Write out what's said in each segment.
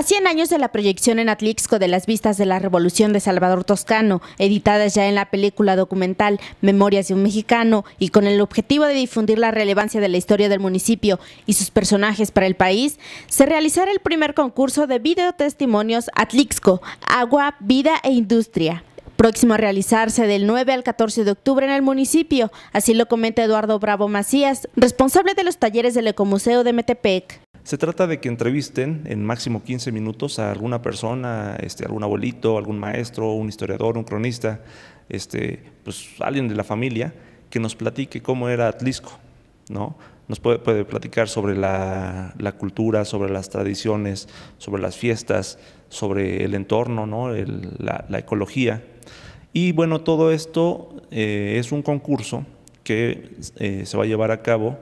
A 100 años de la proyección en Atlixco de las vistas de la Revolución de Salvador Toscano, editadas ya en la película documental Memorias de un Mexicano, y con el objetivo de difundir la relevancia de la historia del municipio y sus personajes para el país, se realizará el primer concurso de videotestimonios Atlixco, Agua, Vida e Industria próximo a realizarse del 9 al 14 de octubre en el municipio, así lo comenta Eduardo Bravo Macías, responsable de los talleres del Ecomuseo de Metepec. Se trata de que entrevisten en máximo 15 minutos a alguna persona, este, algún abuelito, algún maestro, un historiador, un cronista, este, pues alguien de la familia que nos platique cómo era Atlisco, ¿no? Nos puede, puede platicar sobre la, cultura, sobre las tradiciones, sobre las fiestas, sobre el entorno, la, ecología. Y bueno, todo esto eh, es un concurso que eh, se va a llevar a cabo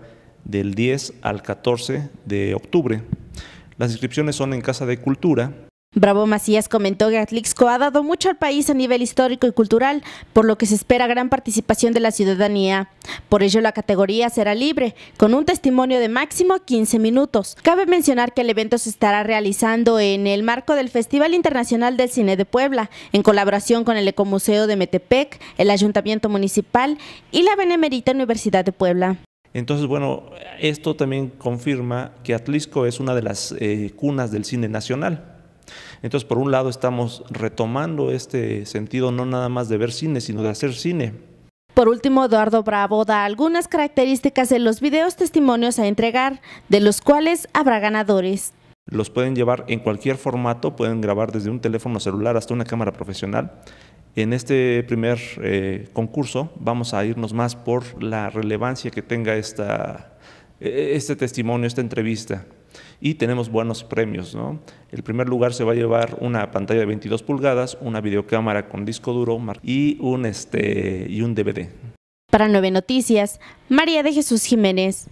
del 10 al 14 de octubre. Las inscripciones son en Casa de Cultura. Bravo Macías comentó que Atlixco ha dado mucho al país a nivel histórico y cultural, por lo que se espera gran participación de la ciudadanía. Por ello la categoría será libre, con un testimonio de máximo 15 minutos. Cabe mencionar que el evento se estará realizando en el marco del Festival Internacional del Cine de Puebla, en colaboración con el Ecomuseo de Metepec, el Ayuntamiento Municipal y la Benemerita Universidad de Puebla. Entonces, bueno, esto también confirma que Atlisco es una de las eh, cunas del cine nacional. Entonces, por un lado, estamos retomando este sentido no nada más de ver cine, sino de hacer cine. Por último, Eduardo Bravo da algunas características de los videos testimonios a entregar, de los cuales habrá ganadores. Los pueden llevar en cualquier formato, pueden grabar desde un teléfono celular hasta una cámara profesional en este primer eh, concurso vamos a irnos más por la relevancia que tenga e, e, este testimonio, esta entrevista. Y tenemos buenos premios. ¿no? El primer lugar se va a llevar una pantalla de 22 pulgadas, una videocámara con disco duro y un, este, y un DVD. Para Nueve Noticias, María de Jesús Jiménez.